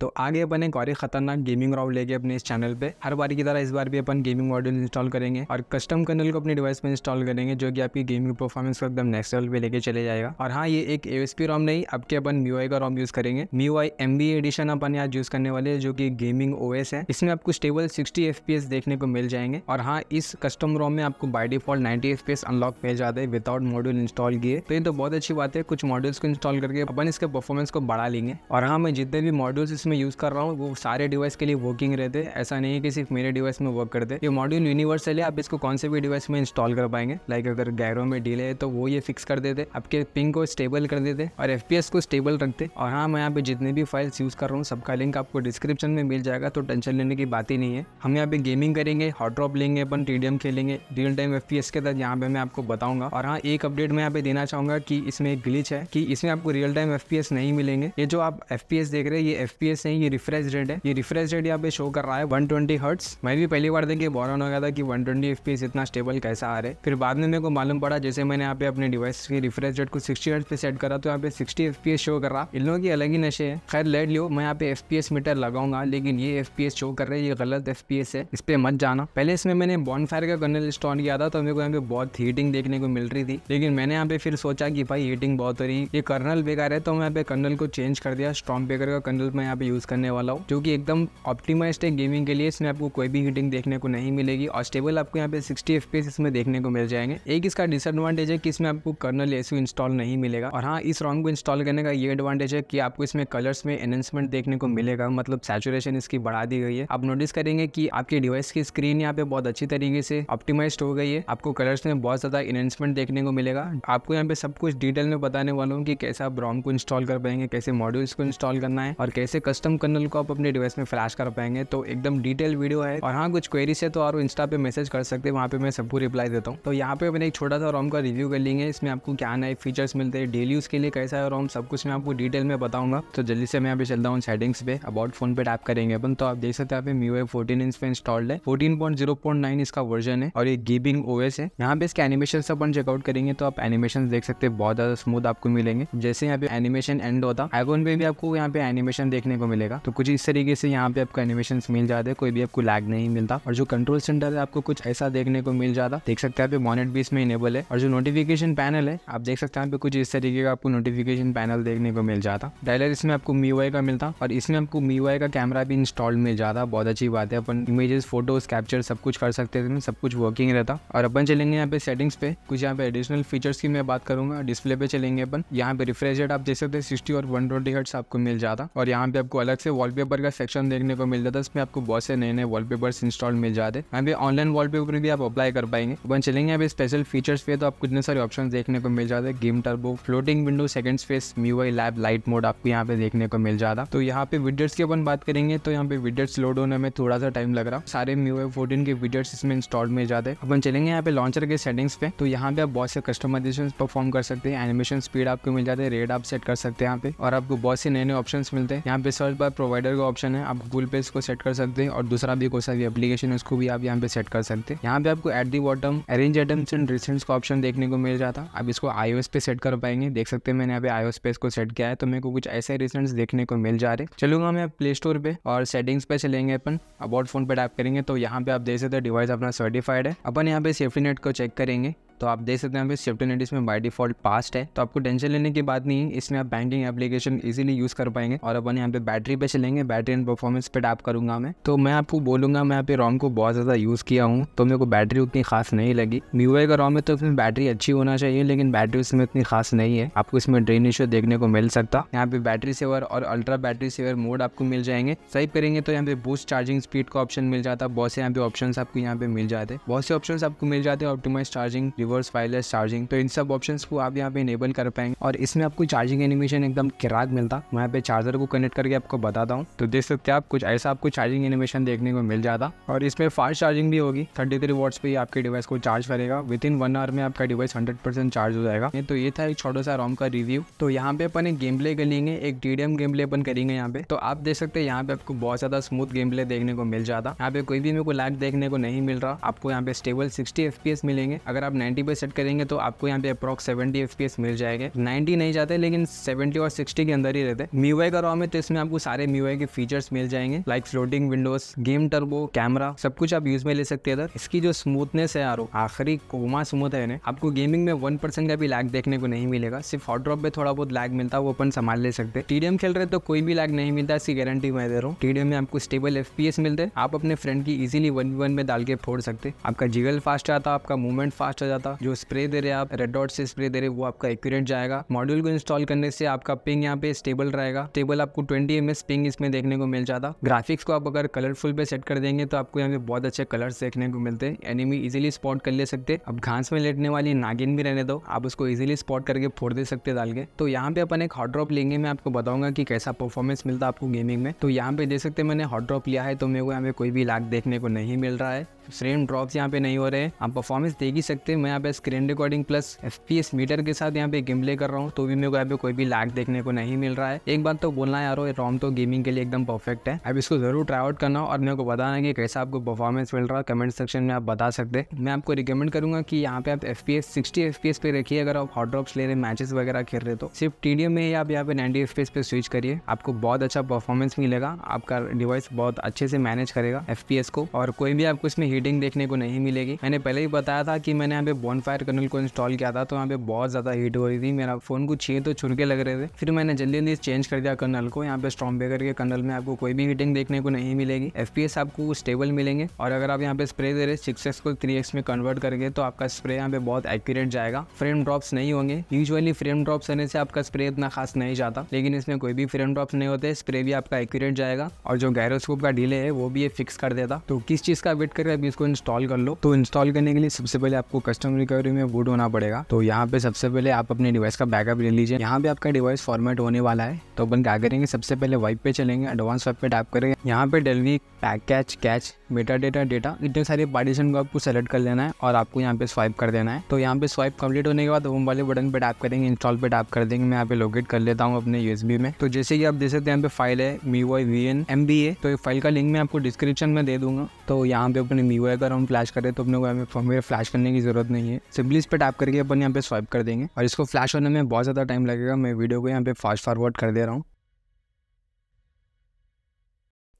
तो आगे अपन एक और एक खतरनाक गेमिंग रॉब लेके अपने इस चैनल पे हर बार की तरह इस बार भी अपन गेमिंग मॉड्यूल इंस्टॉल करेंगे और कस्टम कर्नल को अपने डिवाइस में इंस्टॉल करेंगे जो कि आपकी गेमिंग परफॉर्मेंस को एकदम नेक्स्ट लेवल पे लेके चले जाएगा और हाँ ये एक पी रॉम नहीं अब के अपन मीवाई का रॉम यूज करेंगे मीवाई एम बी एडिशन अपन आज यूज करने वाले जो की गेमिंग ओएस है इसमें आपको स्टेबल सिक्सटी एफ देखने को मिल जाएंगे और हाँ इस कस्टम रॉम में आपको by default ninety F unlock मिल जाते हैं विदाउट मॉड्यूल इंस्टॉल किए तो ये तो बहुत अच्छी बात है कुछ मॉड्यूल्स को इंस्टॉल करके अपन इसके परफॉर्मेंस को बढ़ा लेंगे और हाँ मैं जितने भी मॉड्यूल्स में यूज़ कर रहा हूँ वो सारे डिवाइस के लिए वर्किंग रहते हैं ऐसा नहीं है कि सिर्फ मेरे डिवाइस में वर्क करते ये मॉड्यूल यूनिवर्सल है आप इसको कौन से भी डिवाइस में इंस्टॉल कर पाएंगे लाइक अगर गैरो में डिले है तो वो ये फिक्स कर देते आपके पिंग को स्टेबल कर देते और एफ को स्टेबल रखते और हाँ मैं यहाँ पे जितने भी फाइल्स यूज़ कर रहा हूँ सबका लिंक आपको डिस्क्रिप्शन में मिल जाएगा तो टेंशन लेने की बात ही नहीं है हम यहाँ पे गेमिंग करेंगे हॉट ड्रॉप लेंगे अपन टी खेलेंगे रियल टाइम एफ के तहत यहाँ पे मैं आपको बताऊंगा और हाँ एक अपडेट मैं यहाँ पे देना चाहूंगा कि इसमें एक ग्लिच है कि इसमें आपको रियल टाइम एफ नहीं मिलेंगे ये जो आप एफ देख रहे हैं ये एफ से ये रिफ्रेश रेट है ये रिफ्रेश रेट यहाँ पे शो कर रहा है 120 ट्वेंटी मैं भी पहली बार देखिए बॉरन हो गया था कि 120 ट्वेंटी इतना स्टेबल कैसा आ रहा है फिर बाद में मेरे को मालूम पड़ा जैसे मैंने यहाँ पे अपने डिवाइस की रिफ्रेश रेट को सिक्सटी हर्ट्स पे सेट करा तो यहाँ पे सिक्सटी एफ शो कर रहा इन लोगों की अलग ही नशे है खैर लेट लियो मैं यहाँ पे एफ मीटर लगाऊंगा लेकिन ये एफ शो कर रहे हैं ये गलत एफ है इस पर मत जाना पहले इसमें मैंने फायर का कर्नल इंस्टॉल किया था तो मेरे को यहाँ पे बहुत हीटिंग देखने को मिल रही थी लेकिन मैंने यहाँ पे फिर सोचा कि भाई हीटिंग बहुत हो रही ये कर्नल बेकार है तो मैं यहाँ पे कर्नल को चेंज कर दिया स्टॉम बेकर का कर्नल मैं यहाँ पे यूज़ करने वाला हूँ जो कि एकदम ऑप्टिमाइज्ड है गेमिंग के लिए इसमें आपको कोई भी हीटिंग देखने को नहीं मिलेगी और स्टेबल आपको यहाँ पे 60 fps इसमें देखने को मिल जाएंगे एक इसका डिसएडवांटेज है कि इसमें आपको कर्नल एसू इंस्टॉल नहीं मिलेगा और हाँ इस रॉन्ग को इंस्टॉल करने का ये एडवांटेज है कि आपको इसमें कलर्स में एनहेंसमेंट देखने को मिलेगा मतलब सेचुरेशन इसकी बढ़ा दी गई है आप नोटिस करेंगे की आपके डिवाइस की स्क्रीन यहाँ पे बहुत अच्छी तरीके से ऑप्टिमाइज हो गई है आपको कलर्स में बहुत ज़्यादा एनहेंसमेंट देखने को मिलेगा आपको यहाँ पे सब कुछ डिटेल में बताने वाला हूँ कि कैसे आप रॉन्ग को इंस्टॉल कर पाएंगे कैसे मॉड्यूल्स को इंस्टॉल करना है और कैसे कस्टम कस्टम कर्नल को आप अपने डिवाइस में फ्लैश कर पाएंगे तो एकदम डिटेल वीडियो है और हाँ कुछ क्वेरीज है तो और इंस्टा पे मैसेज कर सकते हैं वहाँ पे मैं सबको रिप्लाई देता हूँ तो यहाँ पे मैंने एक छोटा सा रोम का रिव्यू कर लेंगे इसमें आपको क्या नए फीचर्स मिलते हैं डेली यूज़ के लिए कैसा है रोम सब कुछ मैं आपको डिटेल में बताऊंगा तो जल्दी से मैं यहाँ पे चलता हूँ सेटिंग्स पे अबाउट फोन पे टैप करेंगे अपन तो आप देख सकते हैं यहाँ मी फोर्टीन इंच पे इंस्टॉल्ड है fourteen point zero point nine इसका वर्जन है और ये गेमिंग ओएस है यहाँ पे इसके एनिमेशन अपन चेकआउट करेंगे तो आप एनिमेशन देख सकते हैं बहुत ज्यादा स्मूथ आपको मिलेंगे जैसे यहाँ पे एनिमेशन एंड होता आईफोन पे भी आपको यहाँ पे एनिमेशन देखने को मिलेगा तो कुछ इस तरीके से यहाँ पे आपको एनिमेशन मिल जाते हैं कोई भी आपको लैग नहीं मिलता और जो कंट्रोल सेंटर है आपको कुछ ऐसा देखने को मिल जाता देख सकते हैं मॉनिट बीस में इनेबल है और जो नोटिफिकेशन पैनल है आप देख सकते हैं कुछ इस तरीके का आपको नोटिफिकेशन पैनल देखने को मिल जाता डायलर इसमें आपको मी का मिलता और इसमें आपको मी का कैमरा भी इंस्टॉल मिल जाता बहुत अच्छी बात है अपन इमेजेस फोटोज कैप्चर सब कुछ कर सकते थे सब कुछ वर्किंग रहता और अपन चलेंगे यहाँ पे सेटिंग्स पे कुछ यहाँ पे एडिशनल फीचर्स की मैं बात करूंगा डिस्प्ले पे चलेंगे अपन यहाँ पे रिफ्रेश आप देख सकते हैं सिक्सटी और वन ट्वेंटी आपको मिल जाता और यहाँ पे आपको अलग से वॉलपेपर का सेक्शन देखने को मिल जाता है इसमें आपको बहुत से नए नए वॉलपेपर इंस्टॉल मिल जाते हैं यहाँ पे ऑनलाइन वॉलपेपर भी आप अप्लाई कर पाएंगे अपन चलेंगे अभी स्पेशल फीचर्स पे तो आपको इतने सारे ऑप्शन देखने को मिल जाते हैं game turbo floating window second space MIUI lab light mode आपको यहाँ पे देखने को मिल जाता तो यहाँ पे विडर्स की अपन बात करेंगे तो यहाँ पे विडर्स लोड होने में थोड़ा सा टाइम लग रहा है सारे मीवाई फोर्टीन के विडर्स इसमें इंस्टॉल मिल जाते हैं अपन चलेंगे यहाँ पे लॉन्चर के सेटिंग्स पे तो यहाँ पे आप बहुत से कस्टमाइजेशन परफॉर्म कर सकते हैं एनिमेशन स्पीड आपको मिल जाते हैं रेट आप सेट कर सकते हैं यहाँ पे और आपको बहुत से नए नए ऑप्शन मिलते हैं यहाँ पे सर्च बार प्रोवाइडर का ऑप्शन है आप गूगल पे इसको सेट कर सकते हैं और दूसरा भी कोई सा भी एप्लीकेशन है उसको भी आप यहाँ पे सेट कर सकते हैं यहाँ पे आपको at the bottom arrange items and recents का ऑप्शन देखने को मिल जाता है आप इसको आईओ पे सेट कर पाएंगे देख सकते हैं मैंने यहाँ पे आईओ पे इसको सेट किया है तो मेरे को कुछ ऐसे रिसेंट्स देखने को मिल जा रहे चलूंगा मैं प्ले स्टोर पे और सेटिंग्स पे चलेंगे अपन अबाउट फोन पे टाइप करेंगे तो यहाँ पे आप देख सकते हैं डिवाइस अपना सर्टिफाइड है अपन यहाँ पे सेफ्टी नेट को चेक करेंगे तो आप देख सकते हैं स्विफ्ट एंड इसमें बाई डिफॉल्ट पास्ट है तो आपको टेंशन लेने की बात नहीं है इसमें आप बैंकिंग एप्लीकेशन इजीली यूज़ कर पाएंगे और अपन यहाँ पे बैटरी पे चलेंगे बैटरी एंड परफॉर्मेंस पे टैप करूंगा मैं तो मैं आपको बोलूंगा मैं यहाँ पे रोम को बहुत ज़्यादा यूज़ किया हूँ तो मेरे को बैटरी उतनी खास नहीं लगी यू का रोम है तो उसमें बैटरी अच्छी होना चाहिए लेकिन बैटरी उसमें उतनी खास नहीं है आपको इसमें ड्रेन इशू देखने को मिल सकता यहाँ पे बैटरी सेवर और अल्ट्रा बैटरी सेवर मोड आपको मिल जाएंगे सही करेंगे तो यहाँ पे बूस्ट चार्जिंग स्पीड का ऑप्शन मिल जाता है बहुत से यहाँ पे ऑप्शन आपको यहाँ पे मिल जाते हैं बहुत से ऑप्शन आपको मिल जाते हैं optimise charging reverse wireless charging तो इन सब ऑप्शंस को आप यहाँ पे इनेबल कर पाएंगे और इसमें आपको चार्जिंग एनिमेशन एकदम किराक मिलता मैं पे चार्जर को कनेक्ट करके आपको बताता हूँ तो देख सकते हैं आप कुछ ऐसा आपको चार्जिंग एनिमेशन देखने को मिल जाता और इसमें फास्ट चार्जिंग भी होगी थर्टी थ्री वॉट्स आपके डिवाइस को चार्ज करेगा विद इन वन आवर में आपका डिवाइस हंड्रेड परसेंट चार्ज हो जाएगा तो ये था एक छोटा सा रॉम का रिव्यू तो यहाँ पे अपन एक गेम प्ले करेंगे एक डी गेम प्ले अपन करेंगे यहाँ पे तो आप देख सकते हैं यहाँ पे आपको बहुत ज्यादा स्मूथ गेम प्ले देखने को मिल जाता यहाँ पे कोई भी मेरे को लैग देखने को नहीं मिल रहा आपको यहाँ पे स्टेबल सिक्सटी एफ मिलेंगे अगर आप नाइन्टी पे सेट करेंगे तो आपको यहाँ पे अप्रॉक्स सेवेंटी एफ मिल जाएंगे नाइन्टी नहीं जाते लेकिन सेवेंटी और सिक्सटी के अंदर ही रहते हैं मीवे का रॉम है तो इसमें आपको सारे मीवाई के फीचर्स मिल जाएंगे like floating windows game turbo camera सब कुछ आप यूज में ले सकते हैं इसकी जो स्मूथनेस है यार आखिरी कोमा स्मूथ है आपको गेमिंग में वन परसेंट का भी लैग देखने को नहीं मिलेगा सिर्फ हॉट ड्रॉप में थोड़ा बहुत लैग मिलता है वो अपन संभाल ले सकते हैं टीडीएम खेल रहे तो कोई भी लैग नहीं मिलता इसकी गारंटी मैं दे रहा हूँ टीडीएम में आपको स्टेबल एफ मिलते हैं आप अपने फ्रेंड की इजिली वन वन में डाल के फोड़ सकते आपका जिगल फास्ट आता आपका मूवमेंट फास्ट आ जाता था जो स्प्रे दे रहे आप रेड डॉट से स्प्रे दे रहे वो आपका एक्यूरेट जाएगा मॉड्यूल को इंस्टॉल करने से आपका पिंग यहाँ पे स्टेबल रहेगा स्टेबल आपको ट्वेंटी एम पिंग इसमें देखने को मिल जाता ग्राफिक्स को आप अगर कलरफुल पे सेट कर देंगे तो आपको यहाँ पे बहुत अच्छे कलर देखने को मिलते हैं एनिमी इजिली स्पॉट कर ले सकते अब घास में लेटने वाली नागिन भी रहने दो आप उसको इजिली स्पॉट करके फोड़ दे सकते डाल के तो यहाँ पे अपन एक हॉट ड्रॉप लेंगे मैं आपको बताऊंगा कि कैसा परफॉर्मेंस मिलता है आपको गेमिंग में तो यहाँ पे देख सकते मैंने हॉट ड्रॉप लिया है तो मेरे को यहाँ पे कोई भी लाग देखने को नहीं मिल रहा है फ्रेम ड्रॉप यहाँ पे नहीं हो रहे हैं आप परफॉर्मेंस देख ही सकते हैं मैं यहाँ पे screen recording plus F meter के साथ यहाँ पे गेम प्ले कर रहा हूँ तो भी मेरे को यहाँ पे कोई भी लैग देखने को नहीं मिल रहा है एक बात तो बोलना यार रॉम तो गेमिंग के लिए एकदम परफेक्ट है अब इसको जरूर ट्राई आउट करना और मेरे को बताना की कैसा आपको परफॉर्मेंस मिल रहा है कमेंट सेक्शन में आप बता सकते मैं आपको रिकमेंड करूंगा की यहाँ पे आप एफ पी एस सिक्सटी पे रखिए अगर आप हॉट ड्रॉप्स ले रहे मैचेस वगैरह खेल रहे तो सिर्फ टीडीएम में आप यहाँ पे नाइनटी एफ पे स्विच करिए आपको बहुत अच्छा परफॉर्मेंस मिलेगा आपका डिवाइस बहुत अच्छे से मैनेज करेगा एफ को और कोई भी आपको इसमें हीटिंग देखने को नहीं मिलेगी मैंने पहले ही बताया था कि मैंने यहाँ पे जब फायर कर्नल को इंस्टॉल किया था तो यहाँ पे बहुत ज़्यादा हीट हो रही थी मेरा फ़ोन को छे तो छुनके लग रहे थे फिर मैंने जल्दी जल्दी चेंज कर दिया कर्नल को यहाँ पे स्ट्रॉम्बेकर के कर्नल में आपको कोई भी हीटिंग देखने को नहीं मिलेगी एफ आपको स्टेबल मिलेंगे और अगर आप यहाँ पे स्प्रे दे रहे सिक्स को थ्री में कन्वर्ट करके तो आपका स्प्रे यहाँ पे बहुत एक्यूरेट जाएगा फ्रेम ड्रॉप्स नहीं होंगे यूजली फ्रेम ड्रॉप्स होने से आपका स्प्रे इतना खास नहीं जाता लेकिन इसमें कोई भी फ्रेम ड्रॉप्स नहीं होते स्प्रे भी आपका एक्यूरेट जाएगा और जो गैरोस्कोप का डिले है वो भी ये फिक्स कर देता तो किस चीज़ का वेट करके अभी इसको इंस्टॉल कर लो तो इंस्टॉल करने के लिए सबसे पहले आपको कस्टम सिस्टम रिकवरी में बूट होना पड़ेगा तो यहाँ पे सबसे पहले आप अपने डिवाइस का बैकअप ले लीजिए यहाँ पे आपका डिवाइस फॉर्मेट होने वाला है तो अपन क्या करेंगे सबसे पहले वाइप पे चलेंगे एडवांस वाइप पे टाइप करेंगे यहाँ पे dalvik pack cache cache meta data data इतने सारे पार्टीशन को आपको सेलेक्ट कर लेना है और आपको यहाँ पे स्वाइप कर देना है तो यहाँ पे स्वाइप कंप्लीट होने के बाद होम वाले बटन पे टाइप करेंगे इंस्टॉल पे टाइप कर देंगे मैं यहाँ पे लोकेट कर लेता हूँ अपने यूएसबी में तो जैसे कि आप देख सकते हैं यहाँ पे फाइल है Mi Y V N M B A तो फाइल का लिंक मैं आपको डिस्क्रिप्शन में दे दूंगा तो यहाँ पे अपने मी अगर हम फ्लैश करें तो अपने फ्लैश करने की जरूरत नहीं नहीं है सिंपली इस पर टैप करके अपन यहाँ पे स्वाइप कर देंगे और इसको फ्लैश होने में बहुत ज़्यादा टाइम लगेगा मैं वीडियो को यहाँ पे फास्ट फॉरवर्ड कर दे रहा हूँ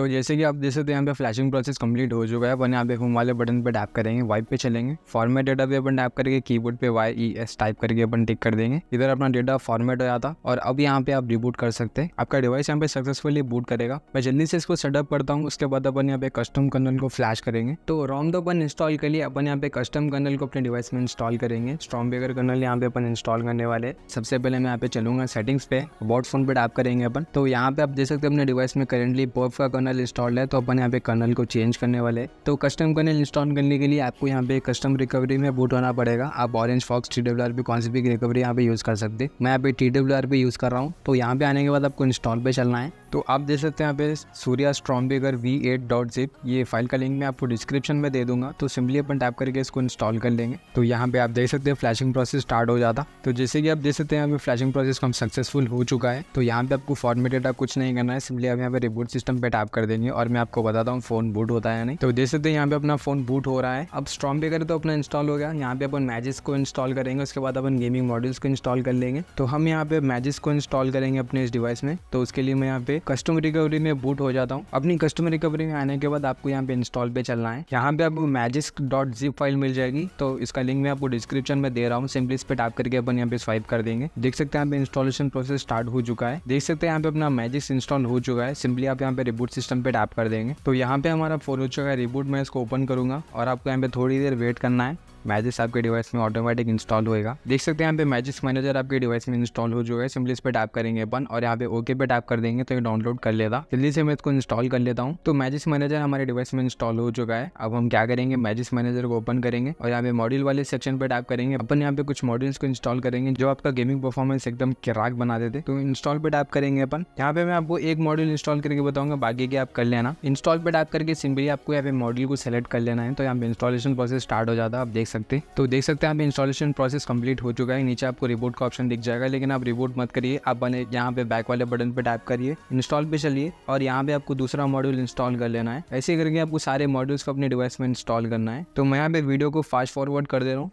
तो जैसे कि आप देख सकते हैं यहाँ पे फ्लैशिंग प्रोसेस कंप्लीट हो चुका है अपन यहाँ पे होम वाले बटन पे टैप करेंगे वाइप पे चलेंगे फॉर्मेट डेटा पे अपन टैप करके कीबोर्ड पे वाई ई एस टाइप करके अपन टिक कर देंगे इधर अपना डेटा फॉर्मेट हो जाता और अब यहाँ पे आप रिबूट कर सकते हैं आपका डिवाइस यहाँ पे सक्सेसफुली बूट करेगा मैं जल्दी से इसको सेटअप करता हूँ उसके बाद अपन यहाँ पे कस्टम कर्नल को फ्लैश करेंगे तो रॉम तो अपन इंस्टॉल के लिए अपन यहाँ पे कस्टम कर्नल को अपने डिवाइस में इंस्टॉल करेंगे स्ट्रॉम बेगर कर्नल यहाँ पे अपन इंस्टॉल करने वाले सबसे पहले मैं यहाँ पे चलूंगा सेटिंग्स पे अबाउट फोन पे टैप करेंगे अपन तो यहाँ पे आप देख सकते हैं अपने डिवाइस में करेंटली बर्फ का कर्नल इंस्टॉल है तो अपन यहाँ पे कर्नल को चेंज करने वाले तो कस्टम कर्नल इंस्टॉल करने के लिए आपको यहाँ पे कस्टम रिकवरी में बूट होना पड़ेगा आप orange fox T W R भी कौन सी भी रिकवरी यहाँ पे यूज़ कर सकते मैं यहाँ पे टी डब्ल्यू आर भी यूज़ कर रहा हूँ तो यहाँ पे आने के बाद आपको इंस्टॉल पे चलना है तो आप देख सकते हैं यहाँ पे Surya stormbreaker V eight dot zip ये फाइल का लिंक मैं आपको डिस्क्रिप्शन में दे दूंगा तो सिंपली अपन टाइप करके इसको इंस्टॉल कर लेंगे तो यहाँ पे आप देख सकते हैं फ्लैशिंग प्रोसेस स्टार्ट हो जाता तो जैसे कि आप देख सकते हैं यहाँ पे फ्लैशिंग प्रोसेस कम सक्सेसफुल हो चुका है तो यहाँ पे आपको फॉर्मेटेड कुछ नहीं करना है सिंपली आप यहाँ पे रिबोट सिस्टम पे टाइप कर कर देंगे और मैं आपको बताता हूँ फ़ोन बूट होता है नहीं तो देख सकते हैं यहाँ पे अपना फ़ोन बूट हो रहा है अब स्ट्रॉम पे करें तो अपना इंस्टॉल हो गया यहाँ पे अपन मैजिस को इंस्टॉल करेंगे उसके बाद अपन गेमिंग मॉडल्स को इंस्टॉल कर लेंगे तो हम यहाँ पे मैजिस को इंस्टॉल करेंगे अपने इस डिवाइस में तो उसके लिए मैं यहाँ पे कस्टम रिकवरी में बूट हो जाता हूँ अपनी कस्टम रिकवरी में आने के बाद आपको यहाँ पे इंस्टॉल पे चलना है यहाँ पे आपको मैजिस डॉट जी फाइल मिल जाएगी तो इसका लिंक मैं आपको डिस्क्रिप्शन में दे रहा हूँ सिंपली इस पर टाइप करके अपन यहाँ पे स्वाइप कर देंगे देख सकते हैं यहाँ पे इंस्टॉलेशन प्रोसेस स्टार्ट हो चुका है देख सकते हैं यहाँ पे अपना मैजिक्स इंस्टॉल हो चुका है सिंपली आप यहाँ पे रिबूट सिस्टम पे टैप कर देंगे तो यहाँ पे हमारा फोलोचो oh का रिबूट मैं इसको ओपन करूँगा और आपको यहाँ पे थोड़ी देर वेट करना है मैजिस आपके डिवाइस में ऑटोमेटिक इंस्टॉल होएगा देख सकते हैं यहाँ पे मैजिस मैनेजर आपके डिवाइस में इंस्टॉल हो जाएगा सिंपली इस पर टैप करेंगे अपन और यहाँ पे ओके पे टैप कर देंगे तो ये डाउनलोड कर लेगा जल्दी से मैं इसको इंस्टॉल कर लेता हूँ तो मैजिस मैनेजर हमारे डिवाइस में इंस्टॉल हो चुका है अब हम क्या करेंगे मैजिस मैनेजर को ओपन करेंगे और यहाँ पे मॉड्यूल वाले सेक्शन पे टैप करेंगे अपन यहाँ पे कुछ मॉड्यूल्स को इंस्टॉल करेंगे जो आपका गेमिंग परफॉर्मेंस एकदम किराक बना देते तो इंस्टॉल पे टैप करेंगे अपन यहाँ पे मैं आपको एक मॉड्यूल इंस्टॉल करके बताऊंगा बाकी के आप कर लेना इंस्टॉल पे टैप करके सिंपली आपको यहाँ पे मॉड्यूल को सिलेक्ट कर लेना है तो यहाँ पे इंस्टॉलेशन प्रोसेस स्टार्ट हो जाता है आप देख सकते तो देख सकते हैं आप इंस्टॉलेशन प्रोसेस कंप्लीट हो चुका है नीचे आपको रिबोट का ऑप्शन दिख जाएगा लेकिन आप रिबोट मत करिए आप बने यहाँ पे बैक वाले बटन पे टाइप करिए इंस्टॉल पे चलिए और यहाँ पे आपको दूसरा मॉड्यूल इंस्टॉल कर लेना है ऐसे करके आपको सारे मॉड्यूल्स को अपने डिवाइस में इंस्टॉल करना है तो मैं यहाँ पे वीडियो को फास्ट फॉरवर्ड कर दे रहा हूँ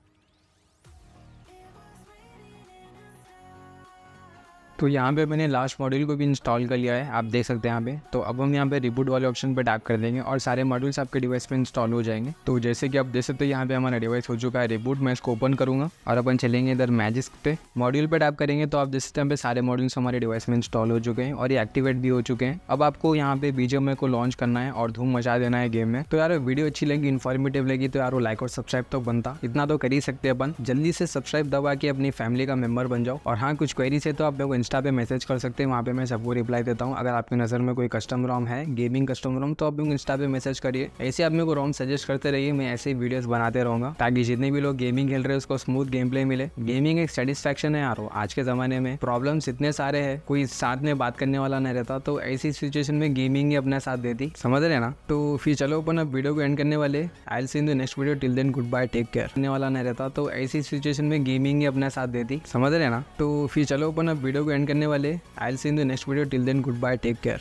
तो यहाँ पे मैंने लास्ट मॉड्यूल को भी इंस्टॉल कर लिया है आप देख सकते हैं यहाँ पे तो अब हम यहाँ पे रिबूट वाले ऑप्शन पे टैप कर देंगे और सारे मॉड्यूल्स आपके डिवाइस पे इंस्टॉल हो जाएंगे तो जैसे कि आप देख सकते हैं यहाँ पे हमारा डिवाइस हो चुका है रिबूट मैं इसको ओपन करूँगा और अपन चलेंगे इधर मैजिस पे मॉड्यूल पर टैप करेंगे तो आप देख सकते हैं सारे मॉड्यूल्स हमारे डिवाइस में इंस्टॉल हो चुके हैं और ये एक्टिवेट भी हो चुके हैं अब आपको यहाँ पे बीजेम को लॉन्च करना है और धूम मचा देना है गेम में तो यार वीडियो अच्छी लगी इन्फॉर्मेटिव लगी तो यार वो लाइक और सब्सक्राइब तो बनता इतना तो कर ही सकते अपन जल्दी से सब्सक्राइब दबा के अपनी फैमिली का मेम्बर बन जाओ और हाँ कुछ क्वेरीज है तो आप लोग इंस्टा पे मैसेज कर सकते हैं वहाँ पे मैं सबको रिप्लाई देता हूँ अगर आपकी नज़र में कोई कस्टम रॉम है गेमिंग कस्टम रॉम तो आप भी इंस्टा पे मैसेज करिए ऐसे आप मेरे को रॉम सजेस्ट करते रहिए मैं ऐसे वीडियोस बनाते रहूंगा ताकि जितने भी लोग गेमिंग खेल रहे हैं उसको स्मूथ गेम प्ले मिले गेमिंग एक सेटिस्फेक्शन है यार आज के ज़माने में प्रॉब्लम इतने सारे है कोई साथ में बात करने वाला नहीं रहता तो ऐसी सिचुएशन में गेमिंग ही अपना साथ देती समझ रहे ना तो फिर चलो अपन अब वीडियो को एंड करने वाले I'll see in the next video till then goodbye take care करने वाला नहीं रहता तो ऐसी सिचुएशन में गेमिंग ही अपना साथ देती समझ रहे ना तो फिर चलो अपन अब वीडियो को एंड करने वाले I'll see in the next video till then goodbye take care